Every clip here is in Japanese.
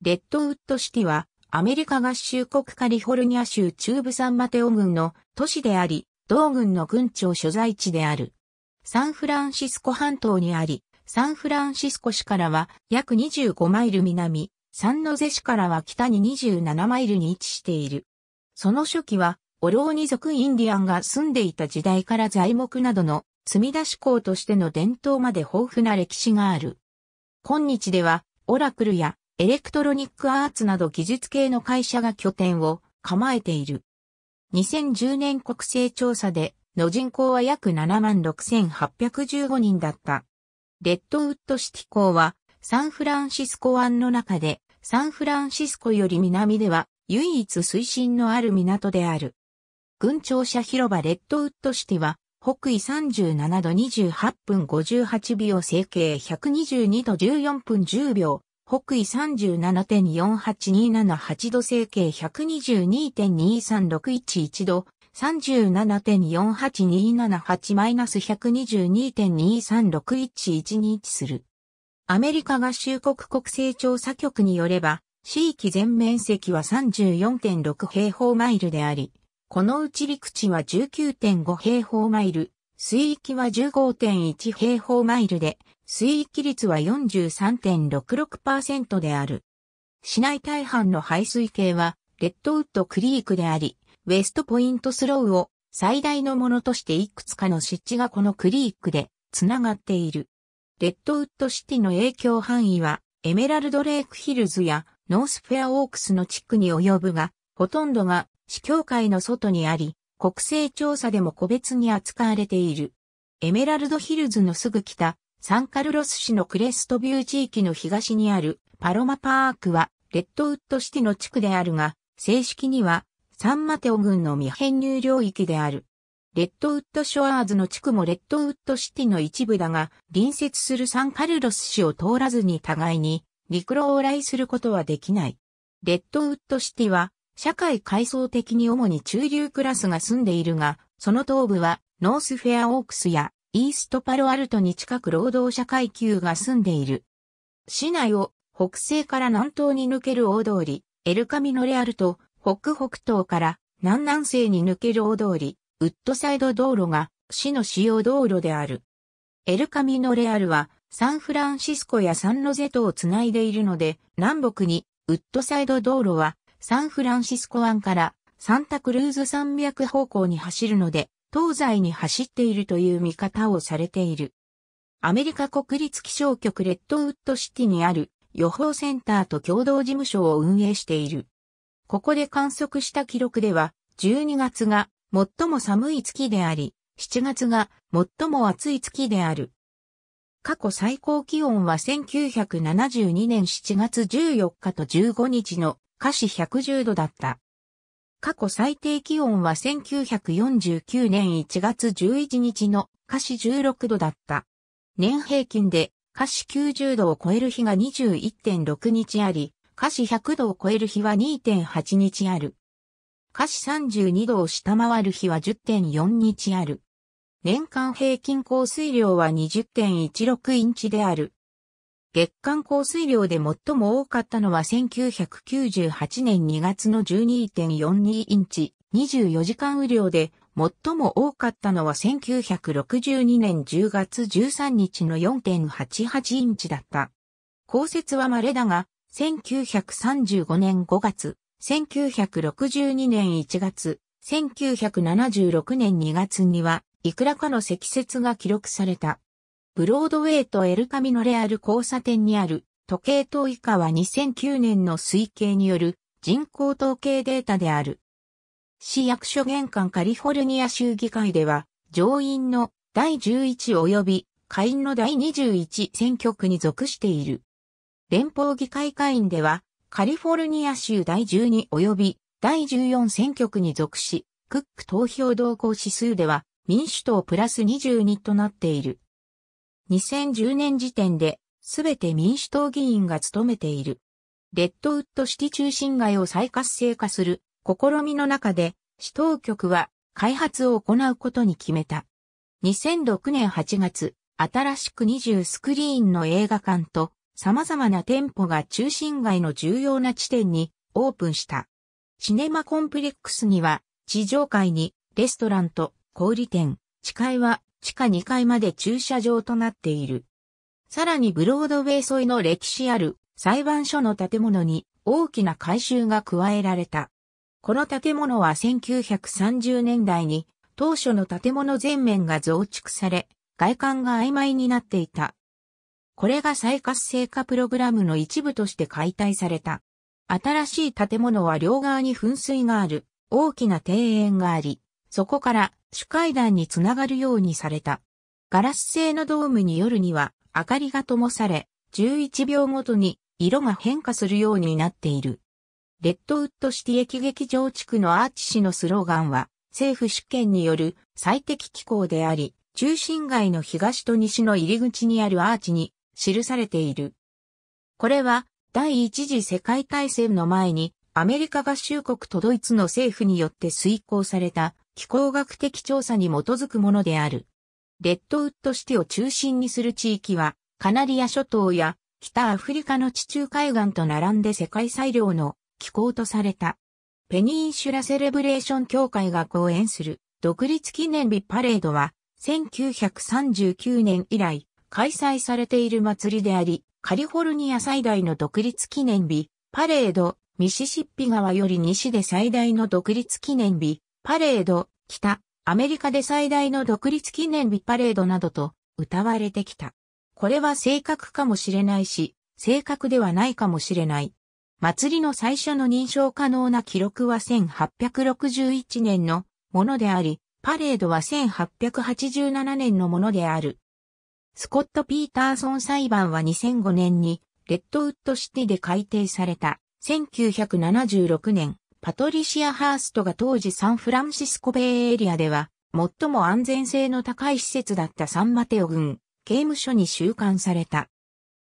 レッドウッドシティは、アメリカ合衆国カリフォルニア州中部サンマテオ郡の都市であり、同郡の郡庁所在地である。サンフランシスコ半島にあり、サンフランシスコ市からは約25マイル南、サンノゼ市からは北に27マイルに位置している。その初期は、オローニ族インディアンが住んでいた時代から材木などの積み出し港としての伝統まで豊富な歴史がある。今日では、オラクルやエレクトロニックアーツなど技術系の会社が拠点を構えている。2010年国勢調査での人口は約76,815人だった。レッドウッドシティ港はサンフランシスコ湾の中でサンフランシスコより南では唯一水深のある港である。軍庁舎広場レッドウッドシティは北緯37度28分58秒整形122度14分10秒北緯37.48278度整形122.23611度、3 7 4 8 2 7 8 1 2 2 2 3 6 1 1に位置する。アメリカ合衆国国勢調査局によれば、地域全面積は34.6平方マイルであり、このうち陸地は19.5平方マイル、水域は15.1平方マイルで、水域率は43.66%である。市内大半の排水系は、レッドウッドクリークであり、ウェストポイントスローを最大のものとしていくつかの湿地がこのクリークでつながっている。レッドウッドシティの影響範囲は、エメラルドレイクヒルズやノースフェアオークスの地区に及ぶが、ほとんどが市境界の外にあり、国勢調査でも個別に扱われている。エメラルドヒルズのすぐ北、サンカルロス市のクレストビュー地域の東にあるパロマパークはレッドウッドシティの地区であるが、正式にはサンマテオ郡の未編入領域である。レッドウッドショアーズの地区もレッドウッドシティの一部だが、隣接するサンカルロス市を通らずに互いに陸路往来することはできない。レッドウッドシティは、社会階層的に主に中流クラスが住んでいるが、その東部はノースフェアオークスやイーストパロアルトに近く労働者階級が住んでいる。市内を北西から南東に抜ける大通り、エルカミノレアルと北北東から南南西に抜ける大通り、ウッドサイド道路が市の主要道路である。エルカミノレアルはサンフランシスコやサンロゼトをつないでいるので、南北にウッドサイド道路はサンフランシスコ湾からサンタクルーズ山脈方向に走るので、東西に走っているという見方をされている。アメリカ国立気象局レッドウッドシティにある予報センターと共同事務所を運営している。ここで観測した記録では、12月が最も寒い月であり、7月が最も暑い月である。過去最高気温は1972年7月14日と15日の華氏110度だった。過去最低気温は1949年1月11日の華氏16度だった。年平均で華氏90度を超える日が21.6日あり、華氏100度を超える日は2.8日ある。華氏32度を下回る日は10.4日ある。年間平均降水量は20.16インチである。月間降水量で最も多かったのは1998年2月の12.42インチ、24時間雨量で、最も多かったのは1962年10月13日の4.88インチだった。降雪は稀だが、1935年5月、1962年1月、1976年2月には、いくらかの積雪が記録された。ブロードウェイとエルカミノレアル交差点にある時計塔以下は2009年の推計による人口統計データである。市役所玄関カリフォルニア州議会では、上院の第11及び下院の第21選挙区に属している。連邦議会下院では、カリフォルニア州第12及び第14選挙区に属し、クック投票動向指数では民主党プラス22となっている。2010年時点で、すべて民主党議員が務めている。レッドウッドシティ中心街を再活性化する試みの中で、市当局は開発を行うことに決めた。2006年8月、新しく20スクリーンの映画館と様々な店舗が中心街の重要な地点にオープンした。シネマコンプレックスには地上階にレストランと小売店、地いは地下2階まで駐車場となっている。さらにブロードウェイ沿いの歴史ある裁判所の建物に大きな改修が加えられた。この建物は1930年代に当初の建物全面が増築され、外観が曖昧になっていた。これが再活性化プログラムの一部として解体された。新しい建物は両側に噴水がある大きな庭園があり、そこから主階段につながるようにされた。ガラス製のドームに夜には明かりが灯され、11秒ごとに色が変化するようになっている。レッドウッドシティ駅劇場地区のアーチ市のスローガンは、政府主権による最適機構であり、中心街の東と西の入り口にあるアーチに記されている。これは第一次世界大戦の前にアメリカ合衆国とドイツの政府によって遂行された気候学的調査に基づくものである。レッドウッドシティを中心にする地域は、カナリア諸島や北アフリカの地中海岸と並んで世界最良の気候とされた。ペニンシュラセレブレーション協会が講演する独立記念日パレードは、1939年以来開催されている祭りであり、カリフォルニア最大の独立記念日、パレード、ミシシッピ川より西で最大の独立記念日、パレード、北、アメリカで最大の独立記念日パレードなどと歌われてきた。これは正確かもしれないし、正確ではないかもしれない。祭りの最初の認証可能な記録は1861年のものであり、パレードは1887年のものである。スコット・ピーターソン裁判は2005年に、レッドウッドシティで改定された1976年パトリシア・ハーストが当時サンフランシスコベイエリアでは、最も安全性の高い施設だったサンマテオ軍、刑務所に収監された。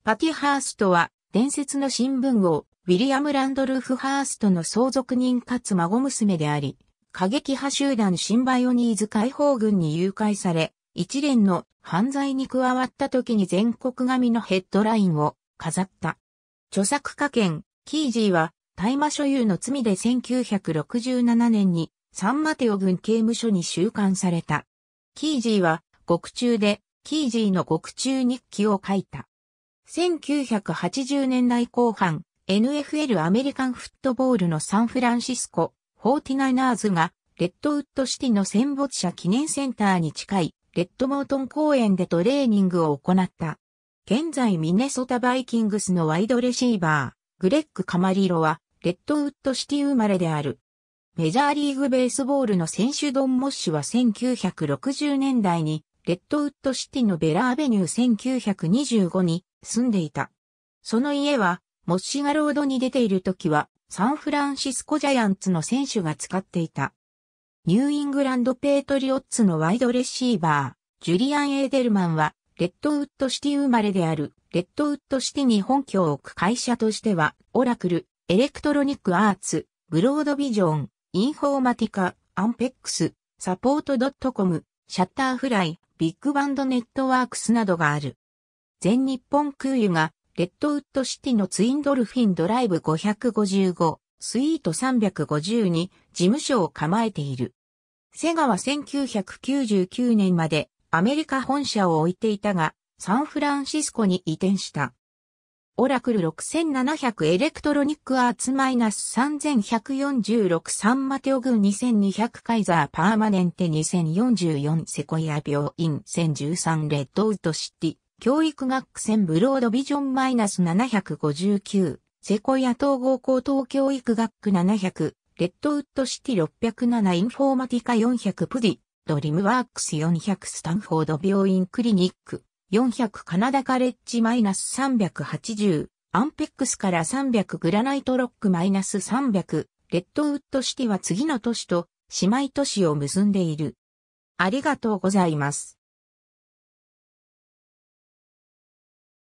パティ・ハーストは、伝説の新聞王、ウィリアム・ランドルフ・ハーストの相続人かつ孫娘であり、過激派集団シンバイオニーズ解放軍に誘拐され、一連の犯罪に加わった時に全国紙のヘッドラインを飾った。著作家権、キージーは大麻所有の罪で1967年にサンマテオ郡刑務所に収監された。キージーは獄中でキージーの獄中日記を書いた。1980年代後半、NFL アメリカンフットボールのサンフランシスコ、フォーティナイナーズが、レッドウッドシティの戦没者記念センターに近い、レッドモートン公園でトレーニングを行った。現在ミネソタバイキングスのワイドレシーバー、グレッグ・カマリロは、レッドウッドシティ生まれである。メジャーリーグベースボールの選手ドン・モッシュは1960年代に、レッドウッドシティのベラアベニュー1925に住んでいた。その家は、モッシュがロードに出ている時は、サンフランシスコジャイアンツの選手が使っていた。ニューイングランドペートリオッツのワイドレシーバー、ジュリアン・エーデルマンは、レッドウッドシティ生まれである、レッドウッドシティに本拠を置く会社としては、オラクル、エレクトロニックアーツ、ブロードビジョン、インフォーマティカ、アンペックス、サポートドットコム、シャッターフライ、ビッグバンドネットワークスなどがある。全日本空輸が、レッドウッドシティのツインドルフィンドライブ555、スイート350に事務所を構えている。セガは1999年までアメリカ本社を置いていたが、サンフランシスコに移転した。オラクル6700エレクトロニックアーツマイナス3146サンマテオ軍2200カイザーパーマネンテ2044セコイア病院1013レッドウッドシティ教育学専ブロードビジョンマイナス759セコイア統合高等教育学区700レッドウッドシティ607インフォーマティカ400プディドリムワークス400スタンフォード病院クリニック400カナダカレッジマイナス380、アンペックスから300グラナイトロックマイナス300、レッドウッドシティは次の都市と姉妹都市を結んでいる。ありがとうございます。